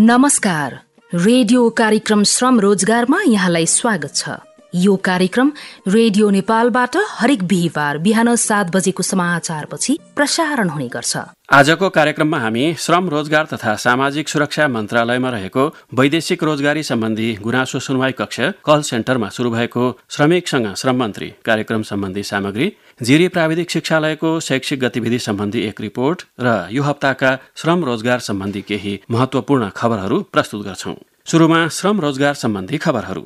नमस्कार रेडियो कार्यक्रम श्रम रोजगारमा यहाँलाई स्वागत छ यो कार्यक्रम रेडियो नेपालबाट हरेक बिहिबार बिहान सात बजेको समाचारपछि प्रसारण हुने गर्छ आजको कार्यक्रममा हामी श्रम रोजगार तथा सामाजिक सुरक्षा मन्त्रालयमा रहेको वैदेशिक रोजगारी सम्बन्धी गुनासो सुनवाई कक्ष कल सेन्टरमा सुरु भएको श्रमिकसँग श्रम मन्त्री कार्यक्रम सम्बन्धी सामग्री जिरी प्राविधिक शिक्षालयको शैक्षिक गतिविधि सम्बन्धी एक रिपोर्ट र यो हप्ताका श्रम रोजगार सम्बन्धी केही महत्वपूर्ण खबरहरू प्रस्तुत गर्छौ सुरुमा श्रम रोजगार सम्बन्धी खबरहरू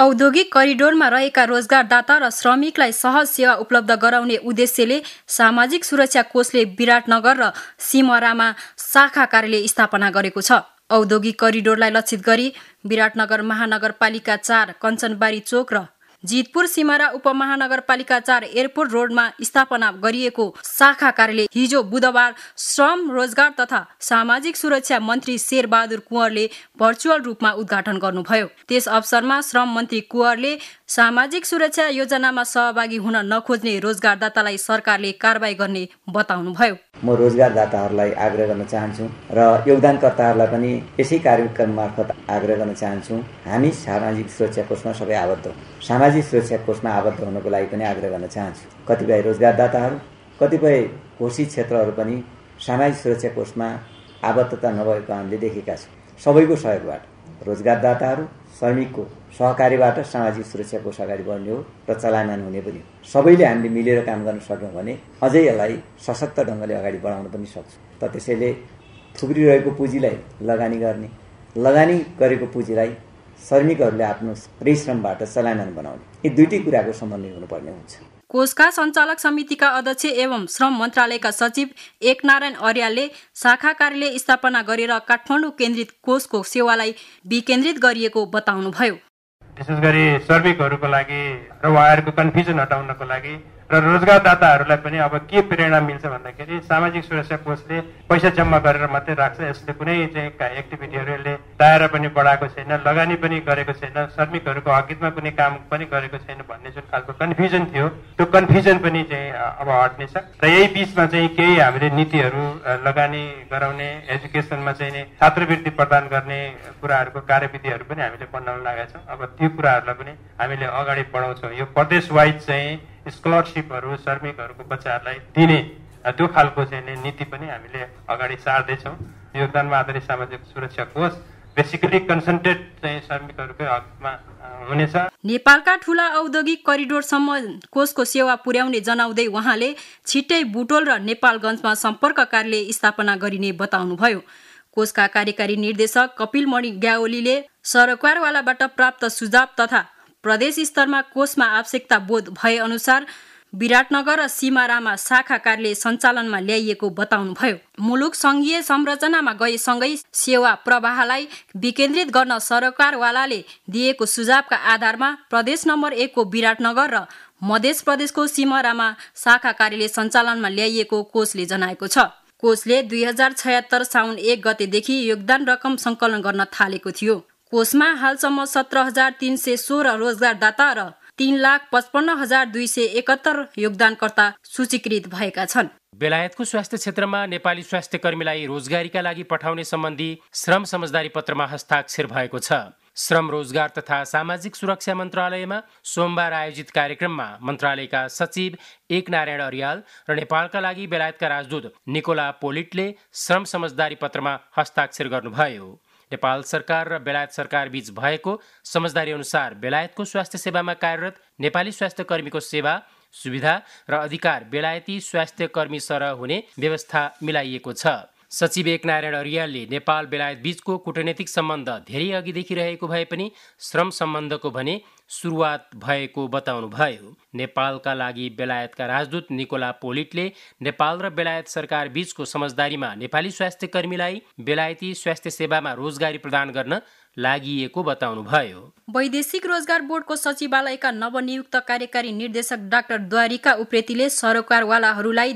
औद्योगिक करिडोरमा रहेका रोजगारदाता र श्रमिकलाई सहज सेवा उपलब्ध गराउने उद्देश्यले सामाजिक सुरक्षा कोषले विराटनगर र सिमरामा शाखा कार्यालय स्थापना गरेको छ औद्योगिक करिडोरलाई लक्षित गरी विराटनगर महानगरपालिका चार कञ्चनबारी चोक र जितपुर सिमारा उपमहानगरपालिका चार एयरपोर्ट रोडमा स्थापना गरिएको शाखा कार्यालय हिजो बुधबार श्रम रोजगार तथा सामाजिक सुरक्षा मन्त्री शेरबहादुर कुँवरले भर्चुअल रूपमा उद्घाटन गर्नुभयो त्यस अवसरमा श्रम मन्त्री कुँवरले सामाजिक सुरक्षा योजनामा सहभागी हुन नखोज्ने रोजगारदातालाई सरकारले कारवाही गर्ने बताउनुभयो म रोजगारदाताहरूलाई आग्रह गर्न चाहन्छु र योगदानकर्ताहरूलाई पनि यसै कार्यक्रम मार्फत आग्रह गर्न चाहन्छु हामी सामाजिक सुरक्षा कोषमा सबै आबद्ध सामाजिक सुरक्षा कोषमा आबद्ध हुनको लागि पनि आग्रह गर्न चाहन्छु कतिपय रोजगारदाताहरू कतिपय कोशी क्षेत्रहरू पनि सामाजिक सुरक्षा कोषमा आबद्धता नभएको हामीले देखेका छौँ सबैको सहयोगबाट रोजगारदाताहरू श्रमिकको सहकारीबाट सामाजिक सुरक्षा कोष अगाडि बढ्ने हो र चलायमान हुने पनि हो सबैले हामीले मिलेर काम गर्न सक्यौँ भने अझै यसलाई सशक्त ढङ्गले अगाडि बढाउन पनि सक्छौँ त त्यसैले थुप्रिरहेको पुँजीलाई लगानी गर्ने लगानी गरेको पुँजीलाई श्रमिकहरूले आफ्नो परिश्रमबाट सलायमान बनाउने यी दुईटै कुराको सम्बन्ध हुनुपर्ने हुन्छ कोषका सञ्चालक समितिका अध्यक्ष एवं श्रम मन्त्रालयका सचिव एकनारायण अर्यालले शाखा कार्यालय स्थापना गरेर काठमाडौँ केन्द्रित कोषको सेवालाई विकेन्द्रित गरिएको बताउनुभयो विशेष गरी श्रमिकहरूको लागि र उहाँहरूको कन्फ्युजन हटाउनको लागि र रोजगारदाताहरूलाई पनि अब के प्रेरणा मिल्छ भन्दाखेरि सामाजिक सुरक्षा कोषले पैसा जम्मा गरेर मात्रै राख्छ यसले कुनै चाहिँ एक्टिभिटीहरू यसले दायरा पनि बढाएको छैन लगानी पनि गरेको छैन श्रमिकहरूको हकितमा कुनै काम पनि गरेको छैन भन्ने जुन खालको कन्फ्युजन थियो त्यो कन्फ्युजन पनि चाहिँ अब हट्नेछ र यही बिचमा चाहिँ केही हामीले नीतिहरू लगानी गराउने एजुकेसनमा चाहिँ छात्रवृत्ति प्रदान गर्ने कुराहरूको कार्यविधिहरू पनि हामीले बनाउन लागेका छौँ अब त्यो कुराहरूलाई पनि हामीले अगाडि बढाउँछौँ यो प्रदेश वाइज चाहिँ स्कलरसिपहरू श्रमिकहरूको बच्चाहरूलाई दिने त्यो खालको चाहिँ नीति पनि हामीले अगाडि सार्दैछौँ योगदानमा आधारित सामाजिक सुरक्षा कोष बेसिकली कन्सन्ट्रेट चाहिँ श्रमिकहरूकै हकमा हुनेछ नेपालका ठूला औद्योगिक करिडोरसम्म कोषको सेवा पुर्याउने जनाउँदै उहाँले छिट्टै बुटोल र नेपालगञ्जमा सम्पर्क कार्यालय स्थापना गरिने बताउनुभयो कोषका कार्यकारी निर्देशक कपिल मणि ग्याओलीले सरकारवालाबाट प्राप्त सुझाव तथा प्रदेश स्तरमा कोषमा आवश्यकता बोध भएअनुसार विराटनगर र सिमारामा शाखा कार्यालय सञ्चालनमा ल्याइएको बताउनुभयो मुलुक सङ्घीय संरचनामा गएसँगै सेवा प्रवाहलाई विकेन्द्रित गर्न सरकारवालाले दिएको सुझावका आधारमा प्रदेश नम्बर एकको विराटनगर र मध्य प्रदेशको सिमरामा शाखा कार्यालय सञ्चालनमा ल्याइएको कोषले जनाएको छ कोषले दुई हजार छयत्तर साउन एक गतेदेखि योगदान रकम सङ्कलन गर्न थालेको थियो कोषमा हालसम्म सत्र हजार तिन सय सोह्र रोजगारदाता र तीन लाख पचपन्न हजार दुई सय एकहत्तर योगदानकर्ता सूचीकृत भएका छन् बेलायतको स्वास्थ्य क्षेत्रमा नेपाली स्वास्थ्य कर्मीलाई रोजगारीका लागि पठाउने सम्बन्धी श्रम समझदारी पत्रमा हस्ताक्षर भएको छ श्रम रोजगार तथा सामाजिक सुरक्षा मन्त्रालयमा सोमबार आयोजित कार्यक्रममा मन्त्रालयका सचिव एक नारायण अरियाल र नेपालका लागि बेलायतका राजदूत निकोला पोलिटले श्रम समझदारी पत्रमा हस्ताक्षर गर्नुभयो नेपाल सरकार र बेलायत सरकार बीच भएको समझदारी अनुसार बेलायतको स्वास्थ्य सेवामा कार्यरत नेपाली स्वास्थ्य कर्मीको सेवा सुविधा र अधिकार बेलायती स्वास्थ्य कर्मी सरह हुने व्यवस्था मिलाइएको छ सचिव एकनारायण अरियालले नेपाल बेलायत बीचको कूटनैतिक सम्बन्ध धेरै अघिदेखि रहेको भए पनि श्रम सम्बन्धको भने सुरुवात भएको बताउनुभयो नेपालका लागि बेलायतका राजदूत निकोला पोलिटले नेपाल र बेलायत सरकार बीचको समझदारीमा नेपाली स्वास्थ्यकर्मीलाई बेलायती स्वास्थ्य सेवामा रोजगारी प्रदान गर्न बताउनुभयो वैदेशिक रोजगार बोर्डको सचिवालयका नवनियुक्त कार्यकारी निर्देशक डाक्टर द्वारिका उप्रेतीले सरोकारवालाहरूलाई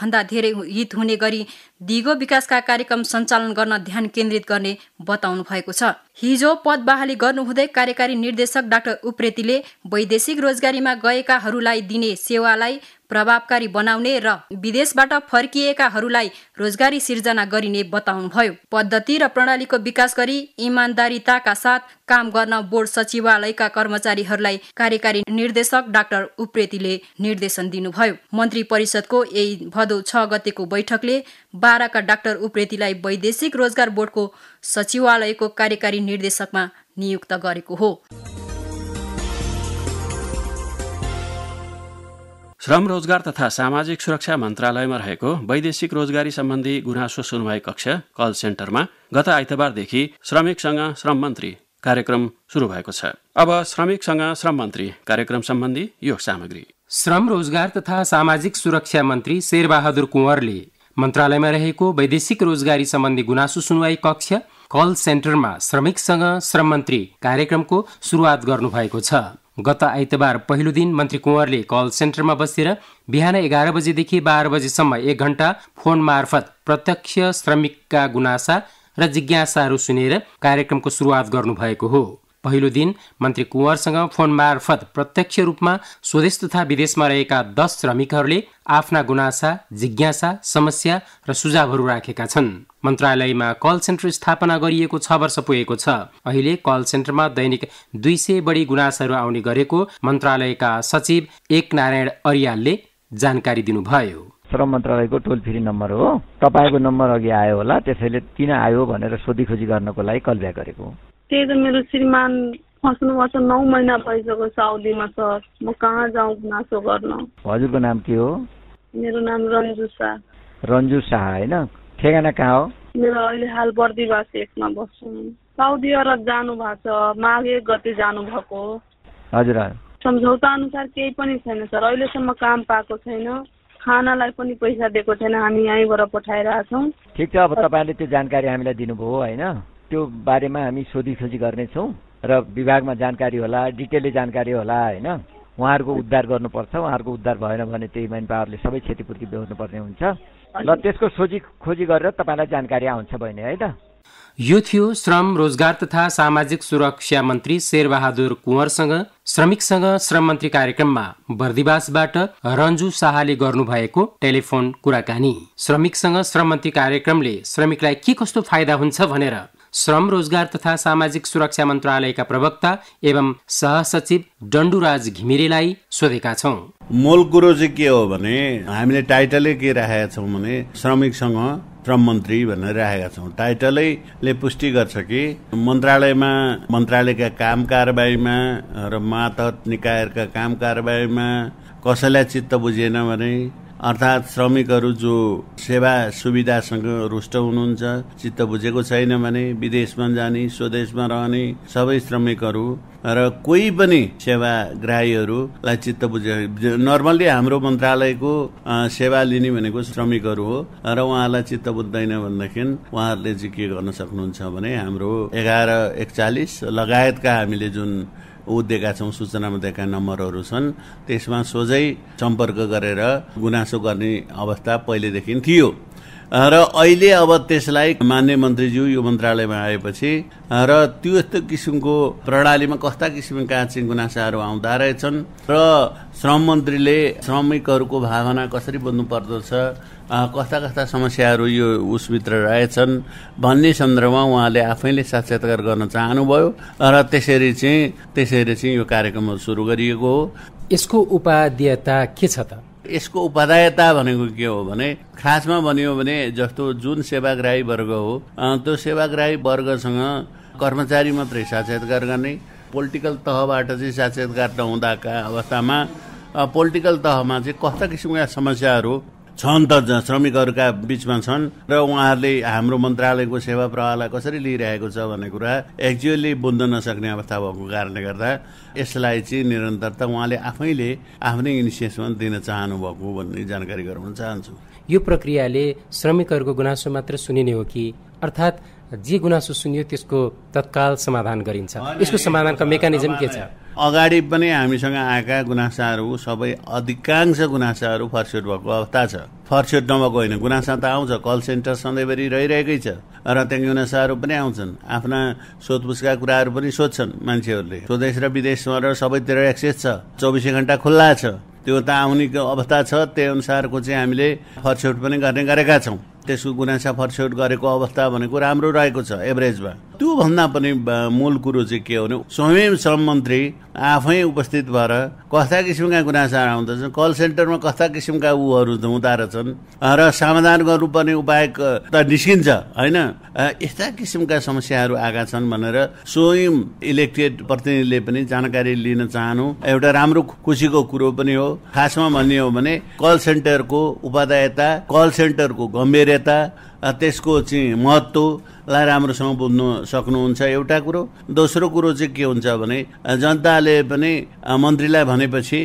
भन्दा धेरै हित हुने गरी दिगो विकासका कार्यक्रम सञ्चालन गर्न ध्यान केन्द्रित गर्ने बताउनु भएको छ हिजो पदबहाली गर्नुहुँदै कार्यकारी निर्देशक डाक्टर उप्रेतीले वैदेशिक रोजगारीमा गएकाहरूलाई दिने सेवालाई प्रभावकारी बनाउने र विदेशबाट फर्किएकाहरूलाई रोजगारी सिर्जना गरिने बताउनुभयो पद्धति र प्रणालीको विकास गरी इमान्दारिताका साथ काम गर्न बोर्ड सचिवालयका कर्मचारीहरूलाई कार्यकारी निर्देशक डाक्टर उप्रेतीले निर्देशन दिनुभयो मन्त्री परिषदको यही भदौ छ गतेको बैठकले बाह्रका डाक्टर उप्रेतीलाई वैदेशिक रोजगार बोर्डको सचिवालयको कार्यकारी निर्देशकमा नियुक्त गरेको हो श्रम रोजगार तथा सामाजिक सुरक्षा मन्त्रालयमा रहेको वैदेशिक रोजगारी सम्बन्धी गुनासो सुनवाई कक्ष कल सेन्टरमा गत आइतबारदेखि श्रमिकसँग श्रम मन्त्री कार्यक्रम सुरु भएको छ अब श्रमिकसँग श्रम मन्त्री कार्यक्रम सम्बन्धी यो सामग्री श्रम रोजगार तथा सामाजिक सुरक्षा मन्त्री शेरबहादुर कुँवरले मन्त्रालयमा रहेको वैदेशिक रोजगारी सम्बन्धी गुनासो सुनवाई कक्ष कल सेन्टरमा श्रमिकसँग श्रम मन्त्री कार्यक्रमको सुरुवात गर्नुभएको छ गत आइतबार पहिलो दिन मन्त्री कुँवरले कल सेन्टरमा बसेर बिहान एघार बजेदेखि बाह्र बजेसम्म एक घन्टा फोन मार्फत प्रत्यक्ष श्रमिकका गुनासा र जिज्ञासाहरू सुनेर कार्यक्रमको सुरुवात गर्नुभएको हो पहिलो दिन मन्त्री कुँवरसँग फोन मार्फत प्रत्यक्ष रूपमा स्वदेश तथा विदेशमा रहेका दस श्रमिकहरूले आफ्ना गुनासा जिज्ञासा समस्या र सुझावहरू राखेका छन् मन्त्रालयमा कल सेन्टर स्थापना गरिएको छ वर्ष पुगेको छ अहिले कल सेन्टरमा दैनिक दुई सय बढी गुनासाहरू आउने गरेको मन्त्रालयका सचिव एक नारायण अरियालले जानकारी दिनुभयो श्रम मन्त्रालयको टोल फ्री नम्बर हो तपाईँको नम्बर अघि आयो होला त्यसैले किन आयो भनेर सोधीखोजी गर्नको लागि कल ब्याक गरेको त्यही त मेरो श्रीमान फस्नुपर्छ नौ महिना भइसक्यो साउदीमा सर म कहाँ जाउँ गुनासो गर्न हजुरको नाम के हो मेरो नाम रन्जु शाह रन्जु शाह होइन ठेगाना कहाँ हो मेरो अहिले हाल बर्दिवास एकमा बस्छु साउदी अरब जानु भएको छ माघ एक गते भएको हजुर सम्झौता अनुसार केही पनि छैन सर अहिलेसम्म काम पाएको छैन खानालाई पनि पैसा दिएको छैन हामी यहीँबाट पठाइरहेछौँ ठिक छ अब तपाईँले त्यो जानकारी हामीलाई दिनुभयो होइन त्यो बारेमा हामी खोजी गर्नेछौँ र विभागमा जानकारी होला डिटेलले जानकारी होला होइन उहाँहरूको उद्धार गर्नुपर्छ उहाँहरूको उद्धार भएन भने त्यही मेन पावरले सबै क्षतिपूर्ति बेहोर्नुपर्ने हुन्छ र त्यसको सोझी खोजी गरेर तपाईँलाई जानकारी आउँछ बहिनी है त यो थियो श्रम रोजगार तथा सामाजिक सुरक्षा मन्त्री शेरबहादुर कुँवरसँग श्रमिकसँग श्रम मन्त्री कार्यक्रममा बर्दिवासबाट रन्जु शाहले गर्नुभएको टेलिफोन कुराकानी श्रमिकसँग श्रम मन्त्री कार्यक्रमले श्रमिकलाई के कस्तो फाइदा हुन्छ भनेर श्रम रोजगार तथा सामाजिक सुरक्षा मन्त्रालयका प्रवक्ता एवं सहसचिव डन्डुराज घिमिरेलाई सोधेका छौँ मूल कुरो चाहिँ के हो भने हामीले टाइटलै के राखेका छौँ भने श्रमिकसँग श्रम मन्त्री भनेर राखेका छौँ टाइटलैले पुष्टि गर्छ कि मन्त्रालयमा मन्त्रालयका काम कारबाहीमा र मातहत निकायहरूका काम कारबाहीमा कसैलाई चित्त बुझेन भने अर्थात् श्रमिकहरू जो सेवा सुविधासँग रुष्ट हुनुहुन्छ चित्त बुझेको छैन भने विदेशमा जाने स्वदेशमा रहने सबै श्रमिकहरू र कोही पनि सेवाग्राहीहरूलाई चित्त बुझे नर्मल्ली हाम्रो मन्त्रालयको सेवा लिने भनेको श्रमिकहरू हो र उहाँलाई चित्त बुझ्दैन भनेदेखि उहाँहरूले चाहिँ के गर्न सक्नुहुन्छ भने हाम्रो एघार एकचालिस लगायतका हामीले जुन ऊ दिएका छौँ सूचनामा दिएका नम्बरहरू छन् त्यसमा सोझै सम्पर्क गरेर गुनासो गर्ने अवस्था पहिलेदेखि थियो र अहिले अब त्यसलाई मान्य मन्त्रीज्यू यो मन्त्रालयमा आएपछि र त्यो यस्तो किसिमको प्रणालीमा कस्ता किसिमका चाहिँ गुनासाहरू आउँदा रहेछन् र श्रम मन्त्रीले श्रमिकहरूको भावना कसरी पर्दछ कस्ता कस्ता समस्याहरू यो उसभित्र रहेछन् भन्ने सन्दर्भमा उहाँले आफैले साक्षात्कार गर्न चाहनुभयो र त्यसरी चाहिँ त्यसरी चाहिँ यो कार्यक्रम सुरु गरिएको हो यसको उपाध्यता के छ त यसको उपादायता भनेको के हो भने खासमा भन्यो भने जस्तो जुन सेवाग्राही वर्ग हो त्यो सेवाग्राही वर्गसँग कर्मचारी मात्रै साक्षात्कार गर्ने पोलिटिकल तहबाट चाहिँ साक्षात्कार नहुँदाका अवस्थामा पोलिटिकल तहमा चाहिँ कस्ता किसिमका समस्याहरू छन् त श्रमिकहरूका बिचमा छन् र उहाँहरूले हाम्रो मन्त्रालयको सेवा प्रवाहलाई कसरी लिइरहेको छ भन्ने कुरा एक्चुअली बुझ्न नसक्ने अवस्था भएको कारणले गर्दा यसलाई चाहिँ निरन्तरता उहाँले आफैले आफ्नै इनिसिएसन दिन चाहनु भएको भन्ने जानकारी गराउन चाहन्छु यो प्रक्रियाले श्रमिकहरूको गुनासो मात्र सुनिने हो कि अर्थात् जे गुनासो सुनियो त्यसको तत्काल समाधान गरिन्छ यसको समाधानको मेकानिजम के छ अगाडि पनि हामीसँग आएका गुनासाहरू सबै अधिकांश गुनासाहरू फर्सेट भएको अवस्था छ फर्सेट नभएको होइन गुनासा त आउँछ कल सेन्टर सधैँभरि रहिरहेकै छ र त्यहाँ गुनासाहरू पनि आउँछन् आफ्ना सोधपुछका कुराहरू पनि सोध्छन् मान्छेहरूले स्वदेश र विदेशबाट सबैतिर एक्सेस छ चौबिसै घन्टा खुल्ला छ त्यो त आउने अवस्था छ त्यही अनुसारको चाहिँ हामीले फर्सेट पनि गर्ने गरेका छौँ त्यसको गुनासा फर्सेट गरेको अवस्था भनेको राम्रो रहेको छ एभरेजमा त्योभन्दा पनि मूल कुरो चाहिँ के हो भने स्वयं श्रम मन्त्री आफै उपस्थित भएर कस्ता किसिमका गुनासा आउँदछन् कल सेन्टरमा कस्ता किसिमका ऊहरू धुँदा रहेछन् र समाधान गर्नुपर्ने उपाय त निस्किन्छ होइन यस्ता किसिमका समस्याहरू आएका छन् भनेर स्वयं इलेक्टेड प्रतिनिधिले पनि जानकारी लिन चाहनु एउटा राम्रो खुसीको कुरो पनि हो खासमा भन्ने हो भने कल सेन्टरको उपादायता कल सेन्टरको गम्भीरता त्यसको चाहिँ महत्त्वलाई राम्रोसँग बुझ्नु सक्नुहुन्छ एउटा कुरो दोस्रो कुरो चाहिँ के हुन्छ भने जनताले पनि मन्त्रीलाई भनेपछि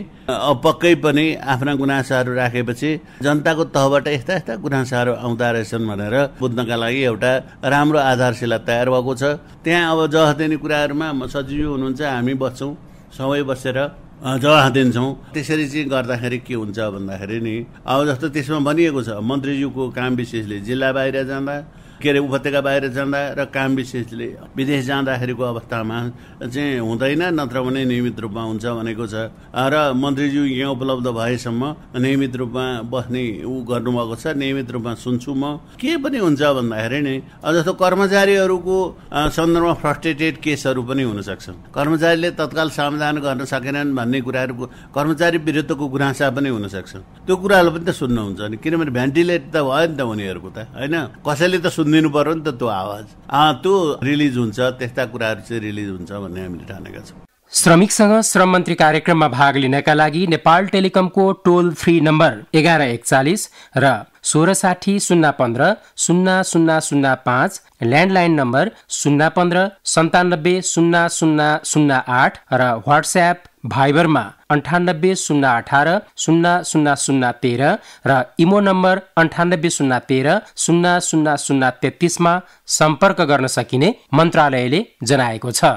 पक्कै पनि आफ्ना गुनासाहरू राखेपछि जनताको तहबाट यस्ता यस्ता गुनासाहरू आउँदा रहेछन् भनेर बुझ्नका लागि एउटा राम्रो आधारशिला तयार भएको छ त्यहाँ अब जहदेनी कुराहरूमा सजिलो हुनुहुन्छ हामी बस्छौँ सबै बसेर जवाफ दिन्छौँ त्यसरी चाहिँ गर्दाखेरि के हुन्छ भन्दाखेरि नि अब जस्तो त्यसमा भनिएको छ मन्त्रीज्यूको काम विशेषले जिल्ला बाहिर जाँदा के अरे उपत्यका बाहिर जाँदा र काम विशेषले विदेश जाँदाखेरिको अवस्थामा चाहिँ हुँदैन नत्र भने नियमित रूपमा हुन्छ भनेको छ र मन्त्रीज्यू यहाँ उपलब्ध भएसम्म नियमित रूपमा बस्ने ऊ गर्नुभएको छ नियमित रूपमा सुन्छु म के पनि हुन्छ भन्दाखेरि नै जस्तो कर्मचारीहरूको सन्दर्भमा फ्रस्ट्रेटेड केसहरू पनि हुनसक्छन् कर्मचारीले तत्काल समाधान गर्न सकेनन् भन्ने कुराहरूको कर्मचारी विरुद्धको गुनासा पनि हुनसक्छ त्यो कुराहरू पनि त सुन्नुहुन्छ नि किनभने भेन्टिलेट त भयो नि त उनीहरूको त होइन कसैले त सुन्नु सुनिदिनु पर्यो नि त त्यो आवाज त्यो रिलिज हुन्छ त्यस्ता कुराहरू चाहिँ रिलिज हुन्छ भन्ने हामीले ठानेका छौँ श्रमिकसँग श्रम मन्त्री कार्यक्रममा भाग लिनका लागि नेपाल टेलिकमको टोल फ्री नम्बर एघार एकचालिस र सोह्र साठी शून्य पन्ध्र शून्य शून्य शून्य पाँच ल्यान्डलाइन नम्बर शून्य पन्ध्र सन्तानब्बे शून्य शून्य शून्य आठ र वाट्सएप भाइबरमा अन्ठानब्बे शून्य अठार शून्य शून्य शून्य तेह्र र इमो नम्बर अन्ठानब्बे शून्य तेह्र शून्य शून्य शून्य तेत्तिसमा सम्पर्क गर्न सकिने मन्त्रालयले जनाएको छ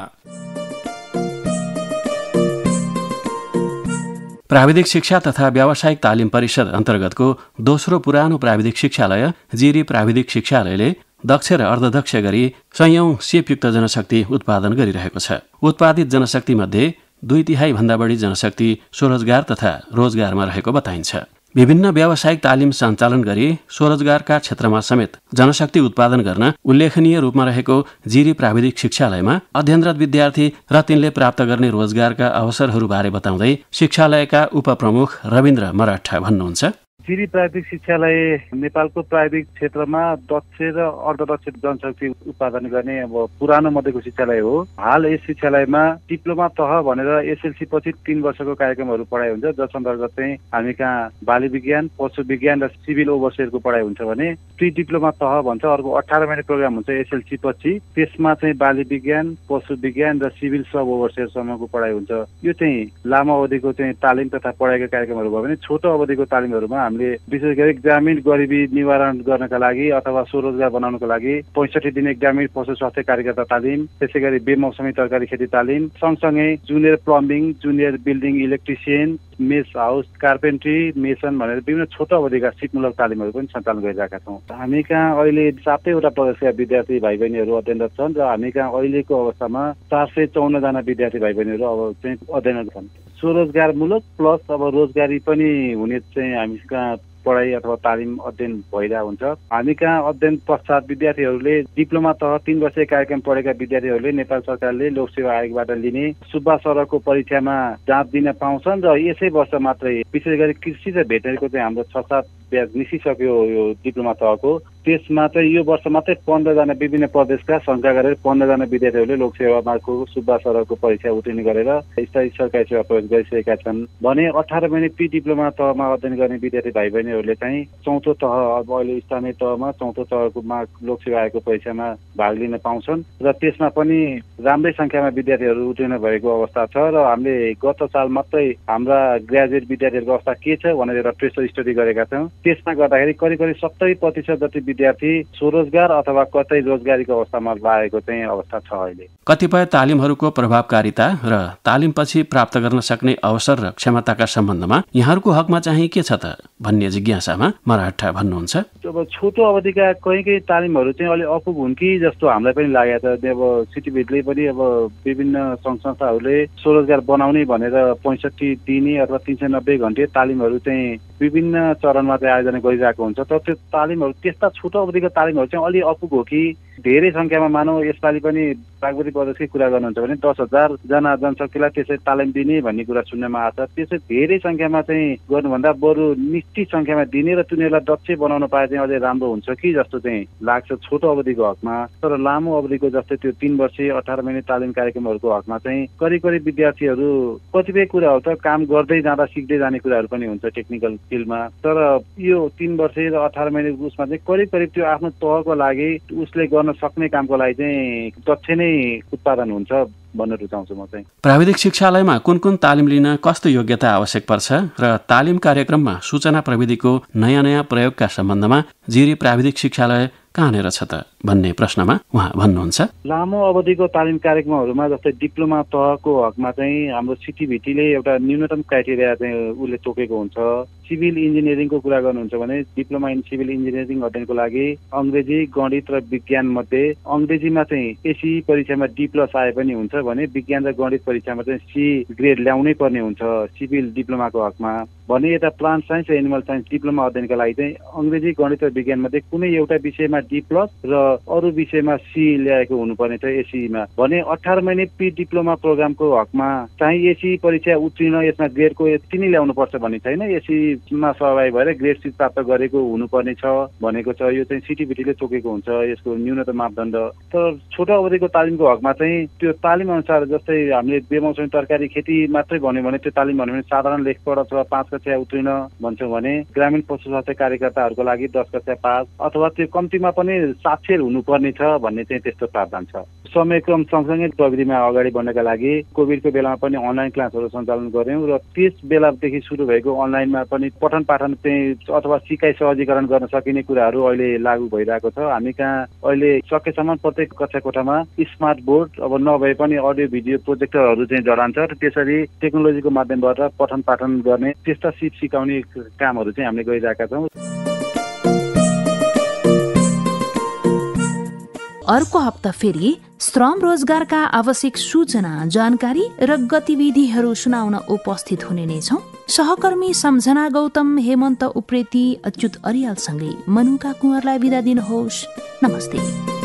प्राविधिक शिक्षा तथा व्यावसायिक तालिम परिषद अन्तर्गतको दोस्रो पुरानो प्राविधिक शिक्षालय जिरी प्राविधिक शिक्षालयले दक्ष र अर्धदक्ष गरी सयौं सेपयुक्त जनशक्ति उत्पादन गरिरहेको छ उत्पादित जनशक्ति मध्ये दुई तिहाई भन्दा बढी जनशक्ति स्वरोजगार तथा रोजगारमा रहेको बताइन्छ विभिन्न व्यावसायिक तालिम सञ्चालन गरी स्वरोजगारका क्षेत्रमा समेत जनशक्ति उत्पादन गर्न उल्लेखनीय रूपमा रहेको जिरी प्राविधिक शिक्षालयमा अध्ययनरत विद्यार्थी र तिनले प्राप्त गर्ने रोजगारका अवसरहरूबारे बताउँदै शिक्षालयका उपप्रमुख रविन्द्र मराठा भन्नुहुन्छ जिरी प्राविधिक शिक्षालाई नेपालको प्राविधिक क्षेत्रमा दक्ष र अर्धदक्ष जनशक्ति उत्पादन गर्ने अब पुरानो मध्येको शिक्षालय हो हाल यस शिक्षालयमा डिप्लोमा तह भनेर एसएलसी पछि तिन वर्षको कार्यक्रमहरू पढाइ हुन्छ जस अन्तर्गत चाहिँ हामी कहाँ बाली विज्ञान पशु विज्ञान र सिभिल ओभरसेयरको पढाइ हुन्छ भने प्री डिप्लोमा तह भन्छ अर्को अठार महिने प्रोग्राम हुन्छ एसएलसी पछि त्यसमा चाहिँ बाली विज्ञान पशु विज्ञान र सिभिल सब ओभरसियरसम्मको पढाइ हुन्छ यो चाहिँ लामो अवधिको चाहिँ तालिम तथा पढाइको कार्यक्रमहरू भयो भने छोटो अवधिको तालिमहरूमा हामी हामीले विशेष गरी ग्रामीण गरिबी निवारण गर्नका लागि अथवा स्वरोजगार बनाउनको लागि पैँसठी दिने ग्रामीण पशु स्वास्थ्य कार्यकर्ता तालिम त्यसै गरी बेमौसमी तरकारी खेती तालिम सँगसँगै junior plumbing junior building electrician mess house carpentry mason भनेर विभिन्न छोटो अवधिका सिपमूलक तालिमहरू पनि सञ्चालन गरिरहेका छौँ हामी कहाँ अहिले सातैवटा प्रदेशका विद्यार्थी भाइ बहिनीहरू अध्ययनरत छन् र हामी कहाँ अहिलेको अवस्थामा चार सय चौन्नजना विद्यार्थी भाइ बहिनीहरू अब चाहिँ अध्ययनरत छन् स्वरोजगारमूलक प्लस अब रोजगारी पनि हुने चाहिँ हामी कहाँ पढाइ अथवा तालिम अध्ययन भइरहेको हुन्छ हामी कहाँ अध्ययन पश्चात विद्यार्थीहरूले डिप्लोमा तह तिन वर्षीय कार्यक्रम पढेका विद्यार्थीहरूले नेपाल सरकारले लोकसेवा आयोगबाट लिने सुब्बा सरको परीक्षामा जाँच दिन पाउँछन् र यसै वर्ष मात्रै विशेष गरी कृषि र भेटनरीको चाहिँ हाम्रो छ सात ब्याज निस्किसक्यो यो डिप्लोमा तहको त्यसमा चाहिँ यो वर्ष मात्रै पन्ध्रजना विभिन्न प्रदेशका शङ्का गरेर पन्ध्रजना विद्यार्थीहरूले लोकसेवामाको सुब्बा सरको परीक्षा उत्तीर्ण गरेर स्थायी सरकारी सेवा प्रवेश गरिसकेका छन् भने अठार महिने पी डिप्लोमा तहमा अध्ययन गर्ने विद्यार्थी भाइ बहिनीहरूले चाहिँ चौथो तह अब अहिले स्थानीय तहमा चौथो तहको तहकोमा लोकसेवा आयोगको परीक्षामा भाग लिन पाउँछन् र त्यसमा पनि राम्रै सङ्ख्यामा विद्यार्थीहरू उत्तीर्ण भएको अवस्था छ र हामीले गत साल मात्रै हाम्रा ग्रेजुएट विद्यार्थीहरूको अवस्था के छ भनेर एउटा प्रेसर स्टडी गरेका छौँ त्यसमा गर्दाखेरि करिब करिब सत्तरी प्रतिशत जति विद्यार्थी स्वरोजगार अथवा कतै रोजगारीको अवस्थामा लागेको चाहिँ अवस्था छ अहिले कतिपय तालिमहरूको प्रभावकारिता र तालिमपछि प्राप्त गर्न सक्ने अवसर र क्षमताका सम्बन्धमा यहाँहरूको हकमा चाहिँ के छ त भन्ने जिज्ञासामा मराठा भन्नुहुन्छ अब छोटो अवधिका कहीँ कहीँ तालिमहरू चाहिँ अलिक अपुग हुन् कि जस्तो हामीलाई पनि लागेको छ अब सिटिभिडले पनि अब विभिन्न सङ्घ संस्थाहरूले स्वरोजगार बनाउने भनेर पैँसठी दिने अथवा तिन सय नब्बे घन्टे तालिमहरू चाहिँ विभिन्न चरणमा चाहिँ आयोजना गरिरहेको हुन्छ तर त्यो तालिमहरू त्यस्ता छोटो अवधिको तालिमहरू चाहिँ अलि अपुग हो कि धेरै सङ्ख्यामा मानौ यसपालि पनि प्राकृतिक प्रदेशकै कुरा गर्नुहुन्छ भने दस हजारजना जनशक्तिलाई त्यसै तालिम दिने भन्ने कुरा सुन्नमा आएको छ त्यसै धेरै सङ्ख्यामा चाहिँ गर्नुभन्दा बरु निश्चित सङ्ख्यामा दिने र तिनीहरूलाई दक्ष बनाउन पाए चाहिँ अझै राम्रो हुन्छ कि जस्तो चाहिँ लाग्छ छोटो अवधिको हकमा तर लामो अवधिको जस्तै त्यो तिन वर्ष अठार महिने तालिम कार्यक्रमहरूको हकमा चाहिँ करिब करिब विद्यार्थीहरू कतिपय कुराहरू त काम गर्दै जाँदा सिक्दै जाने कुराहरू पनि हुन्छ टेक्निकल फिल्डमा तर यो तिन वर्ष र अठार महिने उसमा चाहिँ करिब करिब त्यो आफ्नो तहको लागि उसले गर्न गर्न सक्ने कामको लागि चाहिँ दक्ष नै उत्पादन हुन्छ भन्न रुचाउँछु म चाहिँ प्राविधिक शिक्षालयमा कुन कुन तालिम लिन कस्तो योग्यता आवश्यक पर्छ र तालिम कार्यक्रममा सूचना प्रविधिको नयाँ नयाँ प्रयोगका सम्बन्धमा जिरी प्राविधिक शिक्षालय कहाँनिर छ त भन्ने प्रश्नमा उहाँ भन्नुहुन्छ लामो अवधिको तालिम कार्यक्रमहरूमा जस्तै डिप्लोमा तहको हकमा चाहिँ हाम्रो सिटिभिटीले एउटा न्यूनतम क्राइटेरिया चाहिँ उसले तोकेको हुन्छ सिभिल इन्जिनियरिङको कुरा गर्नुहुन्छ भने डिप्लोमा इन सिभिल इन्जिनियरिङ अध्ययनको लागि अङ्ग्रेजी गणित र विज्ञान मध्ये अङ्ग्रेजीमा चाहिँ एसी परीक्षामा डी प्लस आए पनि हुन्छ भने विज्ञान र गणित परीक्षामा चाहिँ सी ग्रेड ल्याउनै पर्ने हुन्छ सिभिल डिप्लोमाको हकमा भने यता प्लान्ट साइन्स र एनिमल साइन्स डिप्लोमा अध्ययनका लागि चाहिँ अङ्ग्रेजी गणित र विज्ञानमा चाहिँ कुनै एउटा विषयमा डी प्लस र अरू विषयमा सी ल्याएको हुनुपर्ने छ एसीमा e भने अठार महिने पी डिप्लोमा प्रोग्रामको हकमा चाहिँ एसी e परीक्षा उत्तीर्ण यसमा ग्रेडको यति नै ल्याउनु पर्छ भन्ने छैन एसीमा e सहभागी भएर ग्रेड सिट प्राप्त गरेको हुनुपर्ने छ भनेको छ यो चाहिँ सिटिभिटीले तोकेको हुन्छ यसको न्यूनतम मापदण्ड तर छोटो अवधिको तालिमको हकमा चाहिँ त्यो तालिम अनुसार जस्तै हामीले बेमौसमी तरकारी खेती मात्रै भन्यो भने त्यो तालिम भन्यो भने साधारण लेखपढ अथवा पाँच कक्षा उत्रिन भन्छौँ भने ग्रामीण पशु स्वास्थ्य कार्यकर्ताहरूको लागि दस कक्षा पास अथवा त्यो कम्तीमा पनि साक्षर हुनुपर्ने छ भन्ने चाहिँ त्यस्तो प्रावधान छ समयक्रम सँगसँगै प्रविधिमा अगाडि बढ्नका लागि कोभिडको बेलामा पनि अनलाइन क्लासहरू सञ्चालन गऱ्यौँ र त्यस बेलादेखि सुरु भएको अनलाइनमा पनि पठन पाठन चाहिँ अथवा सिकाइ सहजीकरण गर्न सकिने कुराहरू अहिले लागू भइरहेको छ हामी कहाँ अहिले सकेसम्म प्रत्येक कक्षा कोठामा स्मार्ट बोर्ड अब नभए पनि चाहिँ अडियो भिडियो प्रोजेक्टरहरू चाहिँ जडान्छ र त्यसरी टेक्नोलोजीको माध्यमबाट पठन पाठन गर्ने त्यस्ता सिप सिकाउने कामहरू चाहिँ हामीले गरिरहेका छौँ अर्को हप्ता फेरि श्रम रोजगारका आवश्यक सूचना जानकारी र गतिविधिहरू सुनाउन उपस्थित हुने नै छौँ सहकर्मी सम्झना गौतम हेमन्त उप्रेती अच्युत अरियालसँगै मनुका कुँवरलाई बिदा दिनुहोस् नमस्ते